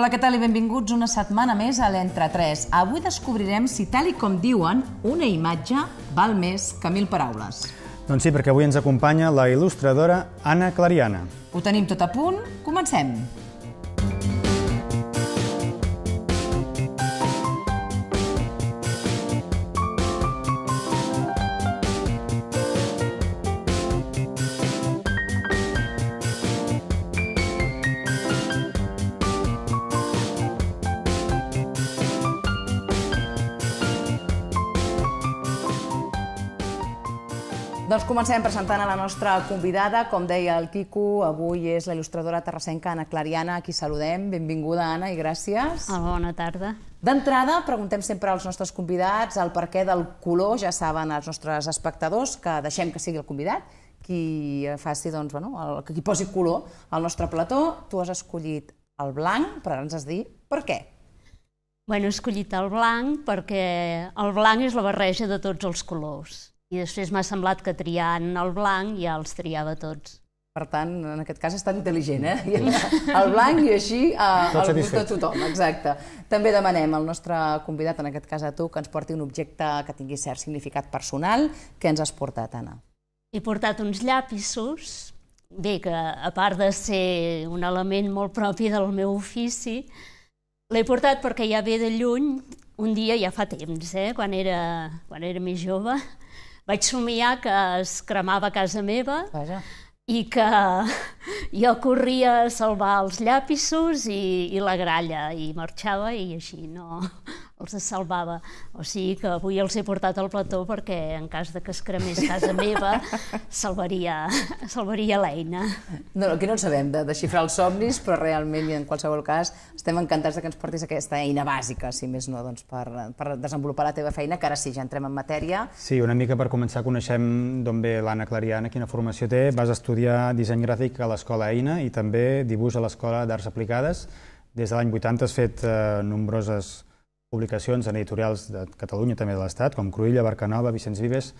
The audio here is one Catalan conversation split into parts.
Hola, què tal i benvinguts una setmana més a l'Entre 3. Avui descobrirem si, tal i com diuen, una imatge val més que mil paraules. Doncs sí, perquè avui ens acompanya la il·lustradora Anna Clariana. Ho tenim tot a punt, comencem. Comencem. Comencem presentant a la nostra convidada. Com deia el Quico, avui és la il·lustradora terrassenca Anna Clariana, a qui saludem. Benvinguda, Anna, i gràcies. Ah, bona tarda. D'entrada, preguntem sempre als nostres convidats el perquè del color. Ja saben els nostres espectadors que deixem que sigui el convidat qui faci, doncs, bueno, el, qui posi color al nostre plató. Tu has escollit el blanc, però ara ens has de dir per què. Bueno, he escollit el blanc perquè el blanc és la barreja de tots els colors i després m'ha semblat que triant el blanc ja els triava tots. Per tant, en aquest cas és tan intel·ligent, eh? El blanc i així a, al gust de tothom, exacte. També demanem al nostre convidat, en aquest cas a tu, que ens porti un objecte que tingui cert significat personal. que ens has portat, Anna? He portat uns llapisos, bé, que a part de ser un element molt propi del meu ofici, l'he portat perquè ja ve de lluny, un dia ja fa temps, eh? quan, era, quan era més jove, vaig somiar que es cremava a casa meva Vaja. i que jo corria a salvar els llapissos i, i la gralla i marxava i així no els salvava. O sigui que avui els he portat al plató perquè en cas de que es cremés casa meva salvaria, salvaria l'eina. No, aquí no en sabem de desxifrar els somnis, però realment i en qualsevol cas estem encantats de que ens portis aquesta eina bàsica, si més no, doncs, per, per desenvolupar la teva feina, que ara sí, ja entrem en matèria. Sí, una mica per començar coneixem d'on ve l'Anna Clariana, quina formació té. Vas estudiar disseny gràfic a l'Escola Eina i també dibuix a l'Escola d'Arts Aplicades. Des de l'any 80 has fet eh, nombroses publicacions en editorials de Catalunya també de l'Estat, com Cruïlla, Barcanova, Vicenç Vives,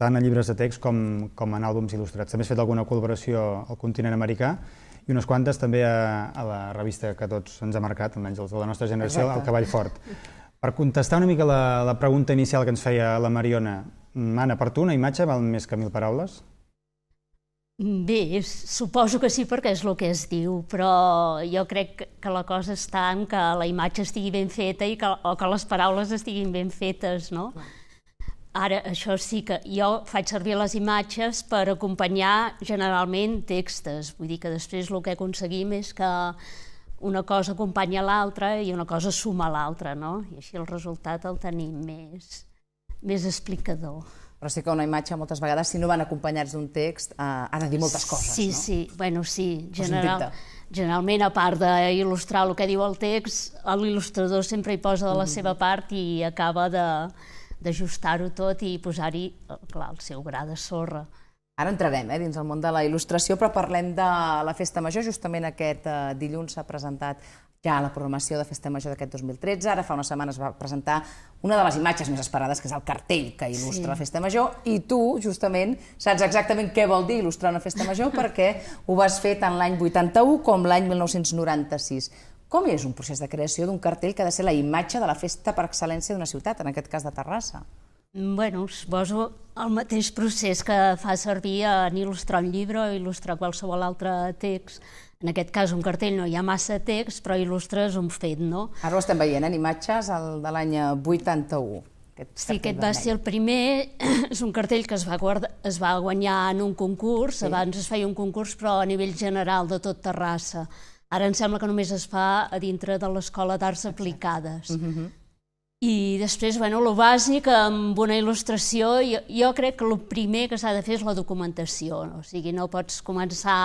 tant a llibres de text com, com en àlbums il·lustrats. També has fet alguna col·laboració al continent americà i unes quantes també a, a la revista que tots ens ha marcat, almenys els de la nostra generació, Exacte. el Cavall Fort. Per contestar una mica la, la pregunta inicial que ens feia la Mariona, Anna, per tu una imatge val més que mil paraules? Bé, suposo que sí perquè és el que es diu, però jo crec que la cosa està en que la imatge estigui ben feta i que, o que les paraules estiguin ben fetes, no? Ara, això sí que jo faig servir les imatges per acompanyar generalment textes, vull dir que després el que aconseguim és que una cosa acompanya l'altra i una cosa suma l'altra, no? I així el resultat el tenim més, més explicador però sí que una imatge moltes vegades, si no van acompanyats d'un text, eh, ha de dir moltes coses, sí, no? Sí, sí, bueno, sí, doncs general, generalment, a part d'il·lustrar el que diu el text, l'il·lustrador sempre hi posa de la mm -hmm. seva part i acaba d'ajustar-ho tot i posar-hi, clar, el seu gra de sorra. Ara entrarem eh, dins el món de la il·lustració, però parlem de la Festa Major. Justament aquest eh, dilluns s'ha presentat ja la programació de Festa Major d'aquest 2013. Ara fa una setmana es va presentar una de les imatges més esperades, que és el cartell que il·lustra sí. la Festa Major, i tu, justament, saps exactament què vol dir il·lustrar una Festa Major perquè ho vas fer tant l'any 81 com l'any 1996. Com és un procés de creació d'un cartell que ha de ser la imatge de la festa per excel·lència d'una ciutat, en aquest cas de Terrassa? Bueno, suposo el mateix procés que fa servir en il·lustrar un llibre o il·lustrar qualsevol altre text. En aquest cas, un cartell no hi ha massa text, però il·lustres un fet, no? Ara ho estem veient eh? en imatges, el de l'any 81. Eh, aquest sí, aquest va ser el primer, és un cartell que es va, guarda, es va guanyar en un concurs, sí. abans es feia un concurs però a nivell general de tot Terrassa. Ara em sembla que només es fa a dintre de l'Escola d'Arts Aplicades. Uh mhm, -huh. Mhm. I després, bueno, el bàsic, amb una il·lustració, jo, jo crec que el primer que s'ha de fer és la documentació, no? o sigui, no pots començar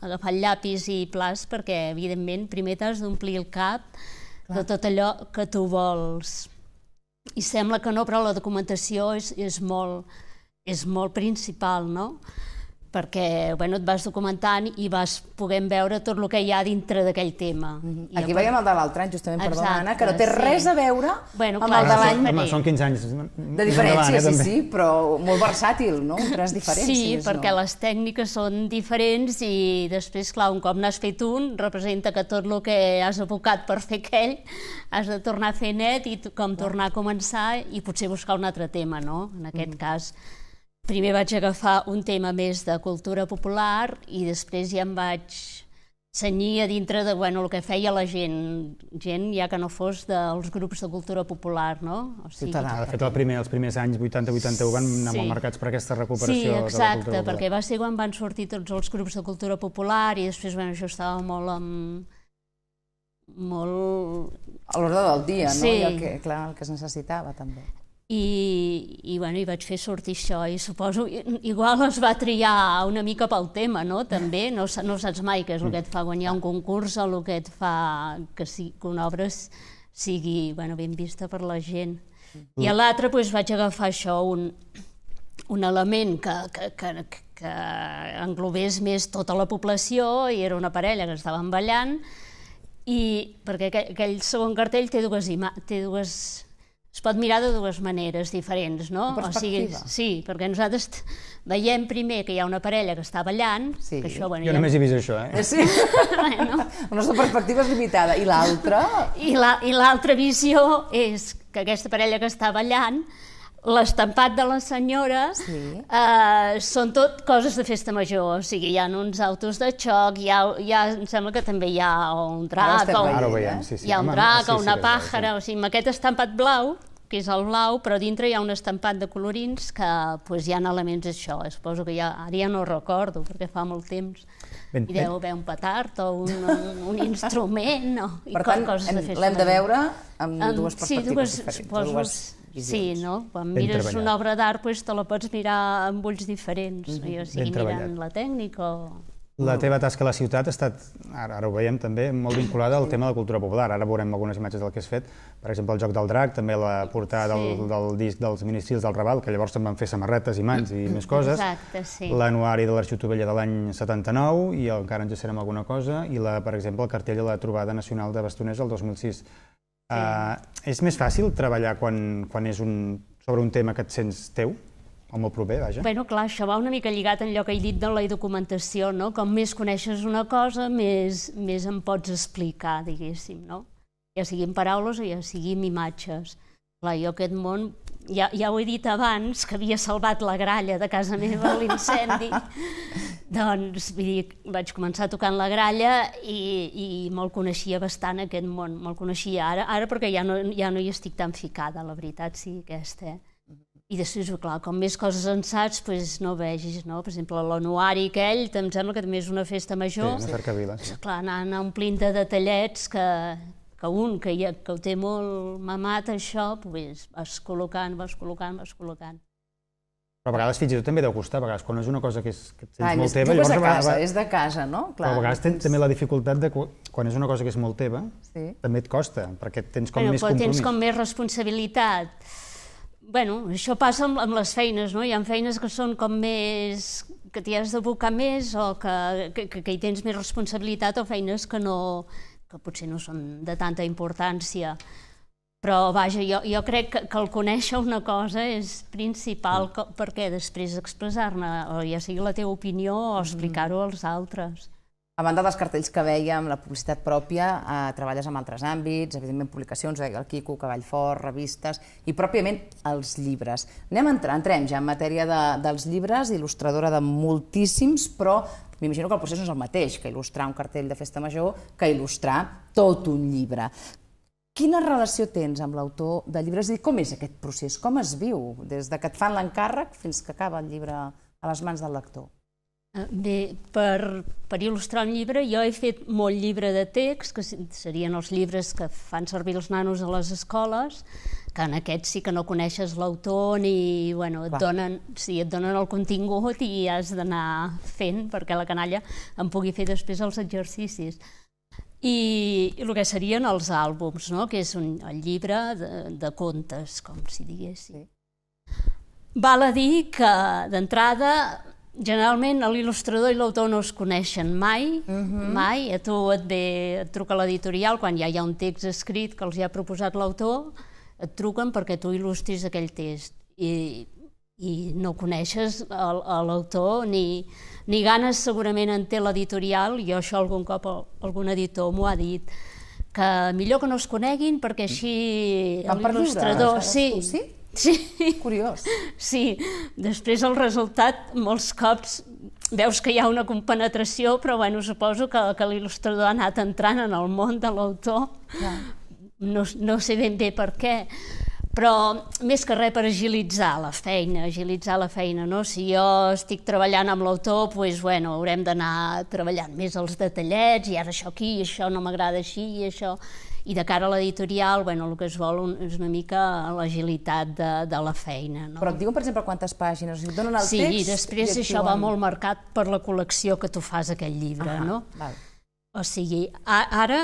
a el llapis i plats perquè, evidentment, primer t'has d'omplir el cap Clar. de tot allò que tu vols. I sembla que no, però la documentació és, és, molt, és molt principal, no? perquè bueno, et vas documentant i vas poguem veure tot el que hi ha dintre d'aquell tema. Mm -hmm. Aquí veiem el de l'altre any, justament, Exacte, perdona, Anna, que no té sí. res a veure bueno, amb clar, el de l'any... són 15 anys de eh, diferència, sí, sí, sí, però molt versàtil, no? Un diferents. diferent, sí, si perquè no. les tècniques són diferents i després, clar, un cop n'has fet un, representa que tot el que has abocat per fer aquell has de tornar a fer net i com tornar a començar i potser buscar un altre tema, no? En aquest mm -hmm. cas Primer vaig agafar un tema més de cultura popular i després ja em vaig senyir a dintre de bueno, el que feia la gent, gent ja que no fos dels grups de cultura popular, no? O sigui, Ciutadà, de fet, el primer, els primers anys 80-81 van anar sí. molt marcats per aquesta recuperació sí, exacte, de la cultura popular. perquè va ser quan van sortir tots els grups de cultura popular i després, bueno, jo estava molt amb molt... A l'hora del dia, no? sí. I el que, clar, el que es necessitava, també. I, i, bueno, i vaig fer sortir això i suposo, igual es va triar una mica pel tema, no? també, no, no saps mai què és el que et fa guanyar un concurs o el que et fa que, si, que una obra sigui bueno, ben vista per la gent. I a l'altre doncs, vaig agafar això, un, un element que, que, que, que englobés més tota la població i era una parella que estaven ballant i perquè aquell, aquell segon cartell té dues, té dues es pot mirar de dues maneres diferents, no? O sigui, sí, perquè nosaltres veiem primer que hi ha una parella que està ballant, sí. que això... Bueno, jo ja... només he vist això, eh? eh sí. bueno. La nostra perspectiva és limitada. I l'altra? I l'altra la, i visió és que aquesta parella que està ballant l'estampat de la senyora sí. eh, són tot coses de festa major, o sigui, hi ha uns autos de xoc, hi ha, hi ha em sembla que també hi ha un drac, o un, eh? sí, sí. hi ha un drac, sí, sí, una pàjara, sí. o sigui, amb aquest estampat blau, que és el blau, però dintre hi ha un estampat de colorins que pues, hi ha elements d'això. Suposo que ja, ara ja no recordo, perquè fa molt temps. Ben, I deu haver un petard o un, un, instrument o, i per tant, coses hem, de festa. L'hem de veure amb dues perspectives sí, dues, diferents. Suposo, dues visions. Sí, no? Quan ben mires treballat. una obra d'art pues, te la pots mirar amb ulls diferents, mm -hmm. o sigui, ben treballat. mirant la tècnica o... La teva tasca a la ciutat ha estat, ara, ara ho veiem també, molt vinculada al tema de la cultura popular. Ara veurem algunes imatges del que has fet, per exemple, el Joc del Drac, també la portada sí. del, del disc dels Ministrils del Raval, que llavors se'n van fer samarretes i mans i més coses. Exacte, sí. L'anuari de Tovella de l'any 79, i encara ens serem alguna cosa, i, la, per exemple, el cartell de la trobada nacional de bastoners el 2006. Uh, és més fàcil treballar quan, quan és un, sobre un tema que et sents teu? o molt proper, vaja. Bueno, clar, això va una mica lligat en allò que he dit de la documentació, no? Com més coneixes una cosa, més, més em pots explicar, diguéssim, no? Ja siguin paraules o ja siguin imatges. Clar, jo aquest món ja, ja ho he dit abans, que havia salvat la gralla de casa meva l'incendi, doncs dir, vaig començar tocant la gralla i, i molt coneixia bastant aquest món, me'l coneixia ara, ara perquè ja no, ja no hi estic tan ficada, la veritat, sí, aquesta. Eh. I després, clar, com més coses en saps, pues, no vegis, no? Per exemple, l'onuari aquell, em sembla que també és una festa major. Sí, una cercavila. Sí. Clar, anar, anar omplint de detallets que, que un que, ja, que ho té molt mamat això, pues, vas col·locant, vas col·locant, vas col·locant. Però a vegades fins i tot també deu costar, a vegades quan és una cosa que, és, que tens Clar, ah, molt teva... Llavors, és de casa, va... és de casa, no? Clar, però a vegades tens també la dificultat de quan és una cosa que és molt teva, sí. també et costa, perquè tens com bueno, més compromís. Tens com més responsabilitat. Bueno, això passa amb, amb les feines, no? Hi ha feines que són com més... que t'hi has d'abocar més o que, que, que, que hi tens més responsabilitat o feines que no, que potser no són de tanta importància, però vaja, jo, jo crec que, que el conèixer una cosa és principal mm. perquè després expressar-ne, o ja sigui la teva opinió o explicar-ho mm. als altres. A banda dels cartells que veiem, la publicitat pròpia, eh, treballes amb altres àmbits, evidentment publicacions, eh, el Quico, Cavallfort, revistes, i pròpiament els llibres. Anem a entrar, entrem ja en matèria de, dels llibres, il·lustradora de moltíssims, però m'imagino que el procés no és el mateix que il·lustrar un cartell de festa major que il·lustrar tot un llibre. Quina relació tens amb l'autor de llibres i com és aquest procés? Com es viu des de que et fan l'encàrrec fins que acaba el llibre a les mans del lector? Eh, bé, per, per il·lustrar un llibre, jo he fet molt llibre de text, que serien els llibres que fan servir els nanos a les escoles, que en aquest sí que no coneixes l'autor ni, bueno, et donen, sí, et donen el contingut i has d'anar fent perquè la canalla em pugui fer després els exercicis. I, i el que serien els àlbums, no? que és un, el llibre de, de contes, com si diguéssim. Sí. Val a dir que, d'entrada, Generalment l'il·lustrador i l'autor no es coneixen mai, uh mhm. -huh. mai. A tu et ve, et truca l'editorial quan ja hi ha un text escrit que els hi ha proposat l'autor, et truquen perquè tu il·lustris aquell text. I, i no coneixes l'autor ni, ni ganes segurament en té l'editorial, jo això algun cop algun editor m'ho ha dit, que millor que no es coneguin perquè així l'il·lustrador... Sí, sí? Sí. Curiós. Sí, després el resultat molts cops veus que hi ha una compenetració, però bueno, suposo que, que l'il·lustrador ha anat entrant en el món de l'autor, ja. no, no sé ben bé per què, però més que res per agilitzar la feina, agilitzar la feina, no? Si jo estic treballant amb l'autor, doncs, bueno, haurem d'anar treballant més els detallets, i ara això aquí, i això no m'agrada així, i això... I de cara a l'editorial, bueno, el que es vol un, és una mica l'agilitat de, de la feina. No? Però et diuen, per exemple, quantes pàgines? O donen el sí, text... Sí, i després i això va molt marcat per la col·lecció que tu fas aquell llibre, ah, no? Val. O sigui, a, ara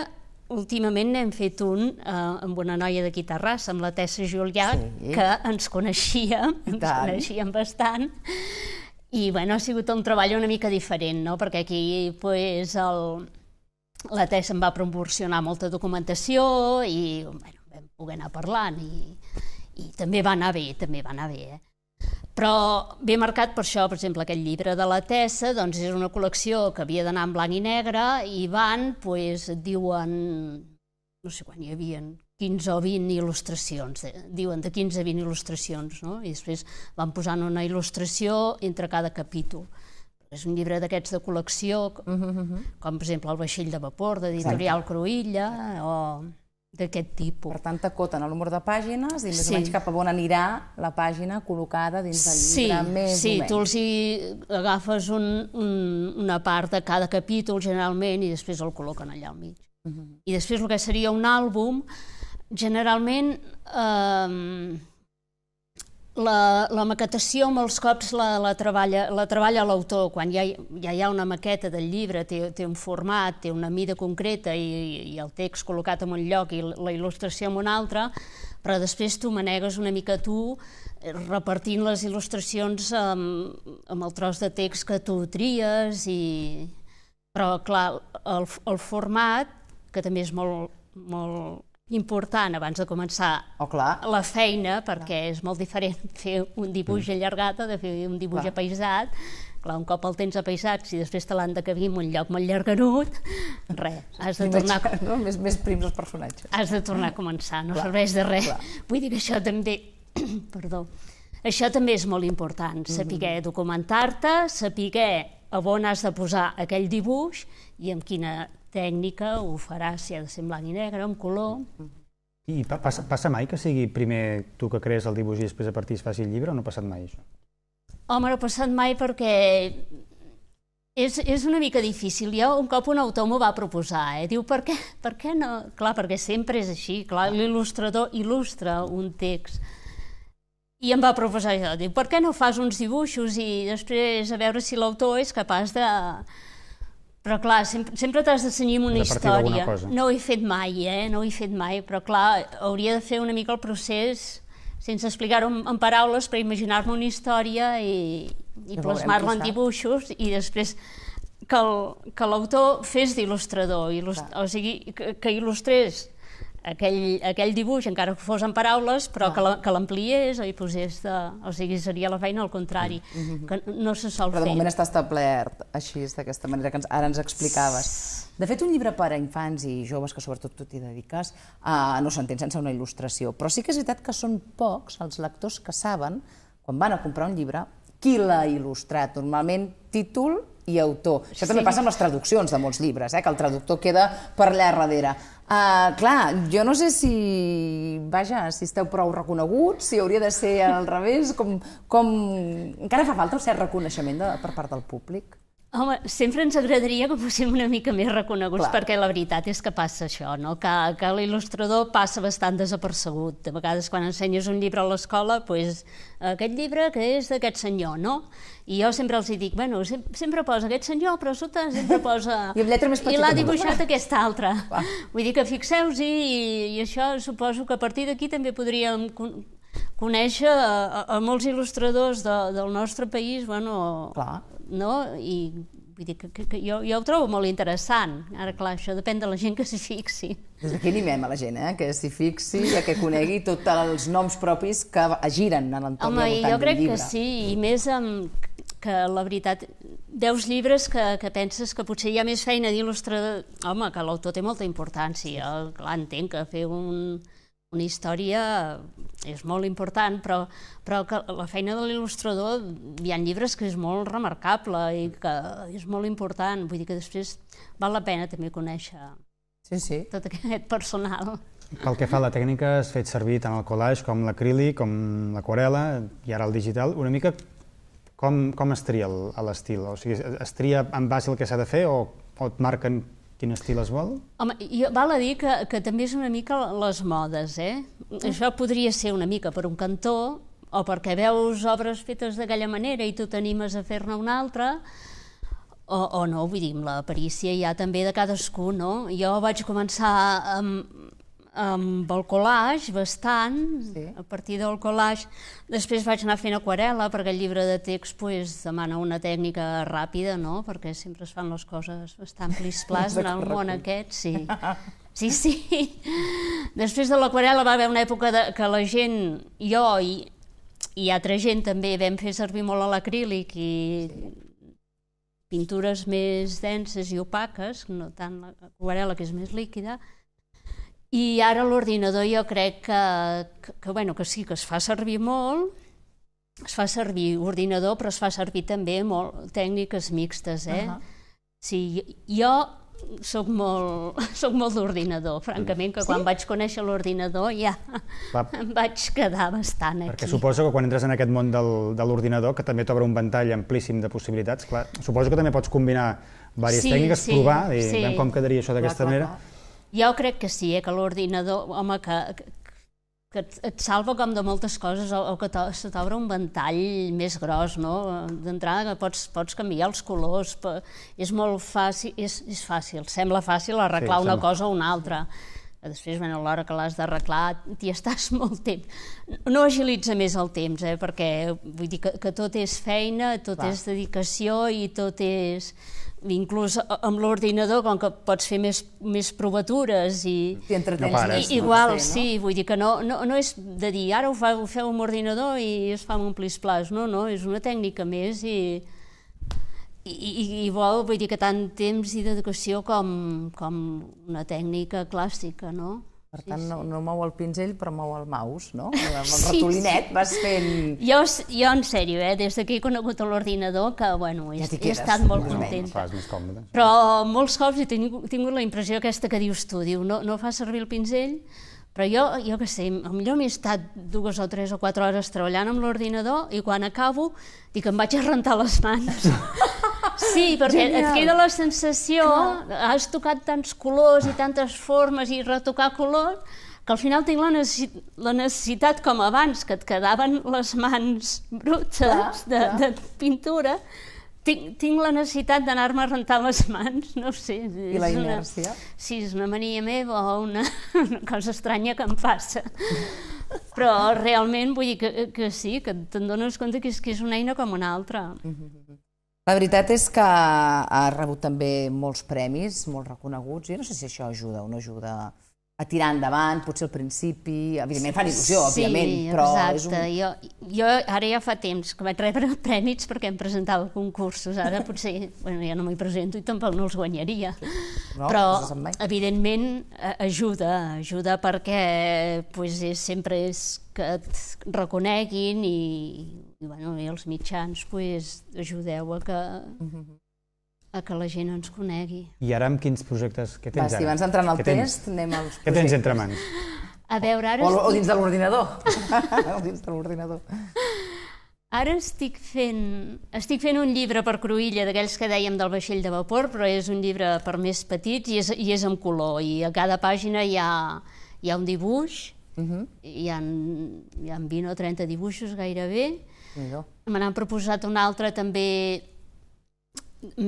últimament n'hem fet un eh, amb una noia d'aquí Terrassa, amb la Tessa Julià, sí. que ens coneixíem, ens coneixíem bastant, i bueno, ha sigut un treball una mica diferent, no? perquè aquí pues, el, la Tess em va proporcionar molta documentació i bueno, vam poder anar parlant i, i també va anar bé, també va anar bé. Eh? Però ve marcat per això, per exemple, aquest llibre de la Tessa, doncs és una col·lecció que havia d'anar en blanc i negre i van, doncs, diuen, no sé quan hi havia, 15 o 20 il·lustracions, eh? diuen de 15 a 20 il·lustracions, no? I després van posant una il·lustració entre cada capítol. És un llibre d'aquests de col·lecció, uh -huh, uh -huh. com per exemple El vaixell de vapor, d'editorial Cruïlla, o d'aquest tipus. Per tant, t'acoten el número de pàgines i més sí. o menys cap a on anirà la pàgina col·locada dins del llibre, sí, més sí, o menys. Sí, tu els agafes un, un, una part de cada capítol, generalment, i després el col·loquen allà al mig. Uh -huh. I després el que seria un àlbum, generalment... Eh, la, la maquetació molts cops la, la treballa la treballa l'autor, quan ja, ja hi ha una maqueta del llibre, té, té un format, té una mida concreta i, i el text col·locat en un lloc i la il·lustració en un altre, però després tu manegues una mica tu eh, repartint les il·lustracions amb, amb el tros de text que tu tries i... però clar, el, el format, que també és molt, molt, important abans de començar oh, clar. la feina, perquè clar. és molt diferent fer un dibuix mm. allargat de fer un dibuix clar. apaisat. Clar, un cop el tens apaisat, si després te l'han de cabir en un lloc molt llarganut, res, has de tornar... A... No? Més, més prims els personatges. Has de tornar a començar, no clar. serveix de res. Vull dir que això també... Perdó. Això també és molt important, saber mm -hmm. documentar-te, saber a on has de posar aquell dibuix i amb quina tècnica ho faràs, si ha de ser en blanc i negre, en color... I pa passa, passa mai que sigui primer tu que crees el dibuix i després a partir es faci el llibre o no ha passat mai això? Home, no ha passat mai perquè és, és una mica difícil. Jo un cop un autor m'ho va proposar, eh? diu, per què, per què no? Clar, perquè sempre és així, clar, l'il·lustrador il·lustra un text i em va proposar això, dic, per què no fas uns dibuixos i després a veure si l'autor és capaç de... Però clar, sempre, sempre t'has de amb una història. No ho he fet mai, eh? No ho he fet mai, però clar, hauria de fer una mica el procés sense explicar-ho en, paraules, per imaginar-me una història i, i plasmar-la en dibuixos i després que l'autor fes d'il·lustrador, il·lust... o sigui, que, que il·lustrés aquell, aquell dibuix, encara que fos en paraules, però ah. que l'ampliés i posés de... O sigui, seria la feina al contrari, mm -hmm. que no se sol però fer. Però de moment està establert així, d'aquesta manera que ens, ara ens explicaves. De fet, un llibre per a infants i joves, que sobretot tu t'hi dediques, uh, no s'entén sense una il·lustració, però sí que és veritat que són pocs els lectors que saben, quan van a comprar un llibre, qui l'ha il·lustrat. Normalment, títol i autor. Això sí. també passa amb les traduccions de molts llibres, eh? que el traductor queda per allà darrere. Uh, clar, jo no sé si, vaja, si esteu prou reconeguts, si hauria de ser al revés, com, com... encara fa falta un cert reconeixement de, per part del públic. Home, sempre ens agradaria que fóssim una mica més reconeguts, Clar. perquè la veritat és que passa això, no? que, que l'il·lustrador passa bastant desapercebut. De vegades, quan ensenyes un llibre a l'escola, pues, aquest llibre que és d'aquest senyor, no? I jo sempre els dic, bueno, sempre posa aquest senyor, però sota sempre posa... I amb lletra més petita. I l'ha dibuixat aquesta altra. Va. Vull dir que fixeu-s'hi, i, i això suposo que a partir d'aquí també podríem conèixer a, a molts il·lustradors de, del nostre país, bueno, Clar no? I vull dir que, que, que jo, jo ho trobo molt interessant. Ara, clar, això depèn de la gent que s'hi fixi. Des d'aquí animem a la gent, eh? que s'hi fixi i eh, que conegui tots els noms propis que agiren en l'entorn Home, i jo crec que sí, i més amb, que la veritat, deus llibres que, que penses que potser hi ha més feina d'il·lustrador. Home, que l'autor té molta importància, clar, entenc que fer un, una història és molt important, però, però que la feina de l'il·lustrador, hi ha llibres que és molt remarcable i que és molt important, vull dir que després val la pena també conèixer sí, sí. tot aquest personal. Pel que fa a la tècnica, has fet servir tant el collage com l'acrílic, com l'aquarela i ara el digital. Una mica com, com es tria l'estil? O sigui, es tria en base al que s'ha de fer o, o et marquen Quin estil es vol? Home, jo, val a dir que, que també és una mica les modes, eh? Mm. Això podria ser una mica per un cantó, o perquè veus obres fetes d'aquella manera i tu t'animes a fer-ne una altra, o, o no, vull dir, la perícia ja també de cadascú, no? Jo vaig començar amb, amb el collage bastant, sí. a partir del collage. Després vaig anar fent aquarela, perquè el llibre de text pues, demana una tècnica ràpida, no? perquè sempre es fan les coses bastant plis plas en el món aquest. Sí. Sí, sí. Després de l'aquarela va haver una època de, que la gent, jo i, i altra gent també, vam fer servir molt l'acrílic i pintures més denses i opaques, no tant l'aquarela que és més líquida, i ara l'ordinador jo crec que, que, que, bueno, que sí que es fa servir molt, es fa servir ordinador, però es fa servir també molt tècniques mixtes, eh? Uh -huh. Sí, jo sóc molt, soc molt d'ordinador, francament, que quan vaig conèixer l'ordinador ja Va. em vaig quedar bastant aquí. Perquè suposo que quan entres en aquest món del, de l'ordinador, que també t'obre un ventall amplíssim de possibilitats, clar, suposo que també pots combinar diverses sí, tècniques, sí, provar, i sí. com quedaria això d'aquesta manera. clar jo crec que sí, eh, que l'ordinador, home, que, que et, et salva com de moltes coses o, o que se t'obre un ventall més gros, no? D'entrada pots, pots canviar els colors, és molt fàcil, és, és fàcil, sembla fàcil arreglar sí, una sembla. cosa o una altra. Després, bueno, a l'hora que l'has d'arreglar, t'hi estàs molt temps. No agilitza més el temps, eh? perquè vull dir que, que tot és feina, tot és dedicació i tot és inclús amb l'ordinador, com que pots fer més, més provatures i... I entretens. No pares, i, igual, no? sí, vull dir que no, no, no és de dir, ara ho, fa, ho feu amb ordinador i es fa amb un plis-plas, no, no, és una tècnica més i, i, i, i vol, vull dir que tant temps i dedicació com, com una tècnica clàssica, no? Per tant, sí, sí. No, no mou el pinzell, però mou el mouse, no? Amb el sí, ratolinet sí. vas fent... Jo, jo en sèrio, eh? des que he conegut l'ordinador, que bueno, he, ja he estat molt no, content. Fas més còmode. Però molts cops he tingut, tingut la impressió aquesta que dius tu, diu, no, no fa servir el pinzell, però jo, jo que sé, millor m'he estat dues o tres o quatre hores treballant amb l'ordinador i quan acabo dic que em vaig a rentar les mans. Sí, perquè Genial. et queda la sensació, Clar. has tocat tants colors i tantes formes i retocar color, que al final tinc la, necessit la necessitat, com abans, que et quedaven les mans brutes de, de pintura, tinc, tinc la necessitat d'anar-me a rentar les mans, no sé. I la inèrcia? Una, sí, és una mania meva o una, una cosa estranya que em passa. Però realment vull dir que, que sí, que te'n dones compte que és, que és una eina com una altra. Mm -hmm. La veritat és que ha rebut també molts premis, molt reconeguts. Jo no sé si això ajuda o no ajuda a tirar endavant, potser al principi, evidentment fa il·lusió, sí, òbviament, però exacte. és un... Jo, jo ara ja fa temps que vaig rebre premis perquè em presentava a concursos, ara potser bueno, ja no m'hi presento i tampoc no els guanyaria, no, però no evidentment ajuda, ajuda perquè pues, és, sempre és que et reconeguin i i, bueno, i els mitjans pues, ajudeu a que, a que la gent ens conegui. I ara amb quins projectes que tens Va, ara? Si abans d'entrar en el test, tens? anem als projectes. Què tens entre mans? A veure, ara... O, estic... o dins de l'ordinador. o dins de l'ordinador. Ara estic fent, estic fent un llibre per Cruïlla, d'aquells que dèiem del vaixell de vapor, però és un llibre per més petits i és, i és en color. I a cada pàgina hi ha, hi ha un dibuix, uh mhm. -huh. hi, ha, hi ha 20 o 30 dibuixos gairebé, me n'han proposat un altre també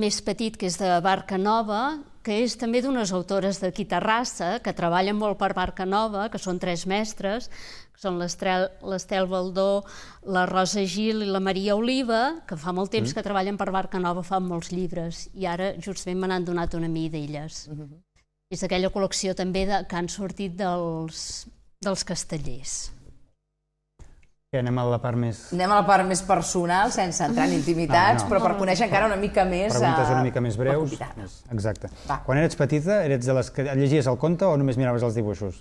més petit, que és de Barca Nova, que és també d'unes autores d'aquí Terrassa, que treballen molt per Barca Nova, que són tres mestres, que són l'Estel Baldó, la Rosa Gil i la Maria Oliva, que fa molt temps mm. que treballen per Barca Nova, fan molts llibres, i ara justament me n'han donat una mi d'elles. Mm -hmm. És aquella col·lecció també de, que han sortit dels, dels castellers que anem a la part més... Anem a la part més personal, sense entrar en ah. intimitats, ah, no. però per conèixer encara una mica més... Preguntes eh, una mica més breus. Exacte. Va. Quan eres petita, eres de les que llegies el conte o només miraves els dibuixos?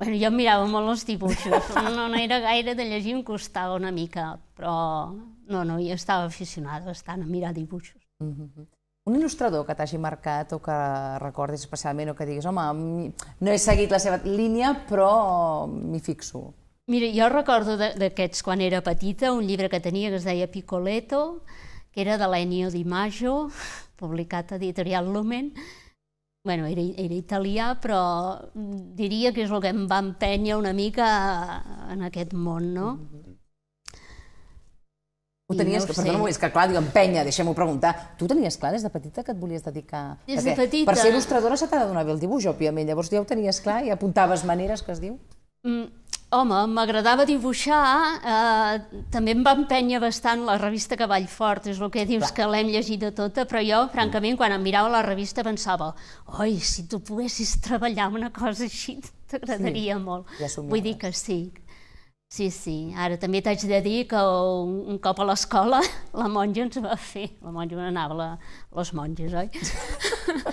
Bueno, jo mirava molt els dibuixos. No, no era gaire de llegir, em costava una mica, però no, no, jo estava aficionada bastant a mirar dibuixos. Mm -hmm. Un il·lustrador que t'hagi marcat o que recordis especialment o que diguis, home, no he seguit la seva línia, però m'hi fixo. Mira, jo recordo d'aquests quan era petita un llibre que tenia que es deia Picoleto, que era de l'Ennio Di Maggio, publicat a Editorial Lumen. bueno, era, era italià, però diria que és el que em va empènyer una mica en aquest món, no? Mm-hmm. Ho tenies, no ho perdona, és que clar, diu, empenya, deixem-ho preguntar. Tu tenies clar des de petita que et volies dedicar... Des de petita... Per ser il·lustradora se t'ha de donar bé el dibuix, òbviament. Llavors ja ho tenies clar i apuntaves maneres, que es diu? Mm, Home, m'agradava dibuixar, eh, també em va empènyer bastant la revista Cavall Fort, és el que dius Clar. que l'hem llegit de tota, però jo, francament, quan em mirava la revista pensava oi, si tu poguessis treballar una cosa així, t'agradaria sí, molt. Ja Vull dir que sí, Sí, sí. Ara també t'haig de dir que un, un cop a l'escola la monja ens va fer, la monja anava a la, les monges, oi?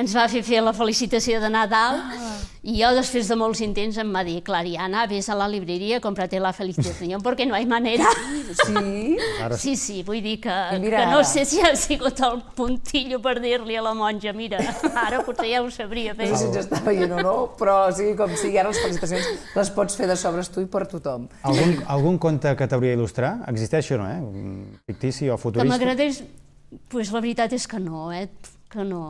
ens va fer fer la felicitació de Nadal ah. i jo, després de molts intents, em va dir, Clariana, ves a la libreria, comprar-te la felicitació, perquè no hi ha manera. sí? Sí, sí, vull dir que, que no sé si ha sigut el puntillo per dir-li a la monja, mira, ara potser ja ho sabria fer No sé si ens està veient o no, però o sigui com sigui, ara les felicitacions les pots fer de sobres tu i per tothom. Algun, algun conte que t'hauria d'il·lustrar? Existeix o no, eh? Fictici o futurista? Que m'agradés pues la veritat és que no, eh? que no.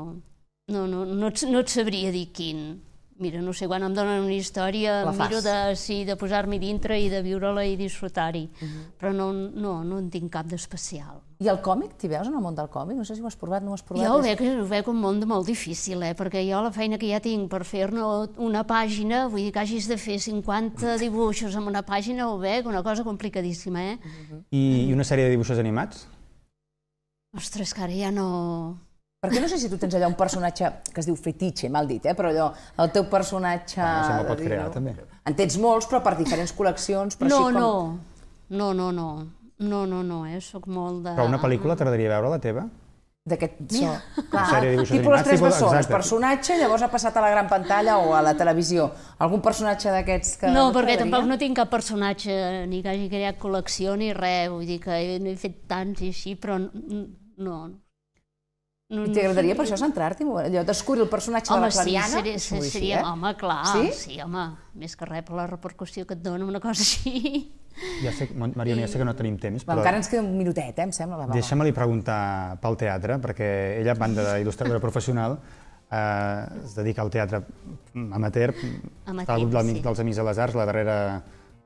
No, no, no, et, no et sabria dir quin. Mira, no sé, quan em donen una història, la miro de, sí, de posar-m'hi dintre i de viure-la i disfrutar-hi. Uh mhm. -huh. Però no, no, no en tinc cap d'especial. I el còmic, t'hi veus en el món del còmic? No sé si ho has provat, no ho has provat. Jo ho veig, ho veig un món molt difícil, eh? perquè jo la feina que ja tinc per fer-ne una pàgina, vull dir que hagis de fer 50 dibuixos amb una pàgina, ho veig una cosa complicadíssima. Eh? Uh mhm. -huh. I, I una sèrie de dibuixos animats? Ostres, que ara ja no... Perquè no sé si tu tens allà un personatge que es diu fetitxe, mal dit, eh? però allò, el teu personatge... Ah, si me'l pot crear, no? també. En tens molts, però per diferents col·leccions... Però no, així com... no, no, no, no, no, no, no, eh? Soc molt de... Però una pel·lícula t'agradaria veure, la teva? d'aquest so. Ah. tipus les tres bessons, personatge, llavors ha passat a la gran pantalla o a la televisió. Algun personatge d'aquests que... No, perquè tampoc no tinc cap personatge, ni que hagi creat col·lecció ni res, vull dir que he, he fet tants i així, però no. no, no I t'agradaria no, per això centrar-t'hi? Allò, descobrir el personatge home, de la Clariana? sí, seria, seria, eh? home, clar, sí? sí, home, més que res la repercussió que et dona una cosa així. Ja sé, Mariona, ja sé que no tenim temps, però... Encara ens queda un minutet, eh, em sembla. Va, va, Deixem-li preguntar pel teatre, perquè ella, a banda d'il·lustradora professional, eh, es dedica al teatre amateur, amateur està al grup sí. dels Amics de les Arts, la darrera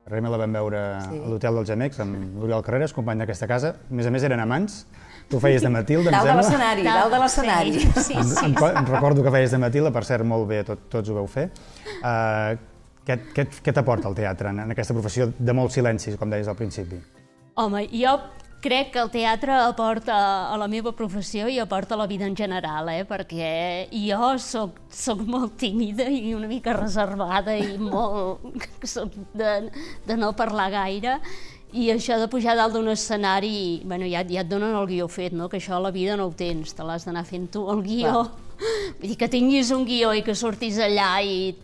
Realment la vam veure sí. a l'hotel dels Gemecs, amb l'Oriol Carreras, company d'aquesta casa. A més a més, eren amants, Tu feies de Matilda, em sembla? Dalt de l'escenari, dalt de l'escenari. Sí, sí, sí, em, em, em, recordo que feies de Matilda, per cert, molt bé, tot, tots ho veu fer. Uh, què què, què t'aporta el teatre en, en aquesta professió de molts silencis, com deies al principi? Home, jo crec que el teatre aporta a la meva professió i aporta a la vida en general, eh? perquè jo sóc, sóc molt tímida i una mica reservada i molt... soc de, de no parlar gaire, i això de pujar dalt d'un escenari, bueno, ja, ja et donen el guió fet, no? que això a la vida no ho tens, te l'has d'anar fent tu, el guió. Va. Vull dir, que tinguis un guió i que sortis allà i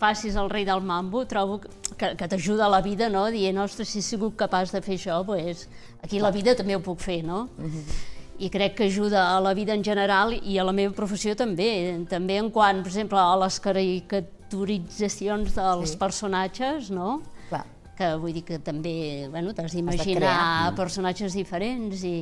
facis el rei del mambo, trobo que, que t'ajuda a la vida, no? Dient, ostres, si he sigut capaç de fer això, pues, aquí la vida també ho puc fer, no? Uh mhm. -huh. I crec que ajuda a la vida en general i a la meva professió també. També en quant, per exemple, a les caricaturitzacions dels sí. personatges, no? que vull dir que també bueno, t'has d'imaginar mm. personatges diferents i...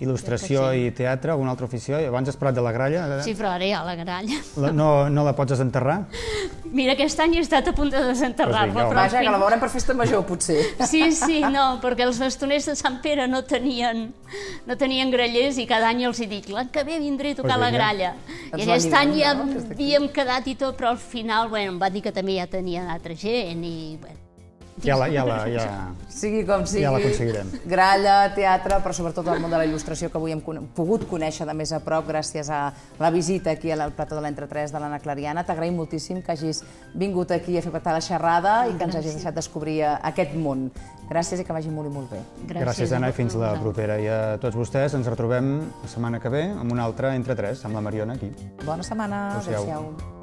Il·lustració sí. i teatre, alguna altra afició? Abans has parlat de la gralla. Sí, però ara hi ha la gralla. La, no, no la pots desenterrar? Mira, aquest any he estat a punt de desenterrar-la. Pues però... fin... que la veurem per festa major, potser. Sí, sí, no, perquè els bastoners de Sant Pere no tenien, no tenien grallers i cada any els he dit, l'any que ve vindré a tocar pues la gralla. I aquest any ja no? havíem quedat i tot, però al final, bueno, em va dir que també ja tenia altra gent i, bueno, ja la, ja la, ja... Sigui com sigui. Ja l'aconseguirem. Gralla, teatre, però sobretot el món de la il·lustració que avui hem pogut conèixer de més a prop gràcies a la visita aquí al plató de l'Entretres de l'Anna Clariana. T'agraïm moltíssim que hagis vingut aquí a fer patar la xerrada i que ens hagis deixat descobrir eh, aquest món. Gràcies i que vagi molt i molt bé. Gràcies, Gràcies Anna, i fins la propera. I a tots vostès ens retrobem la setmana que ve amb una altra Entre amb la Mariona aquí. Bona setmana. Adéu-siau. Adéu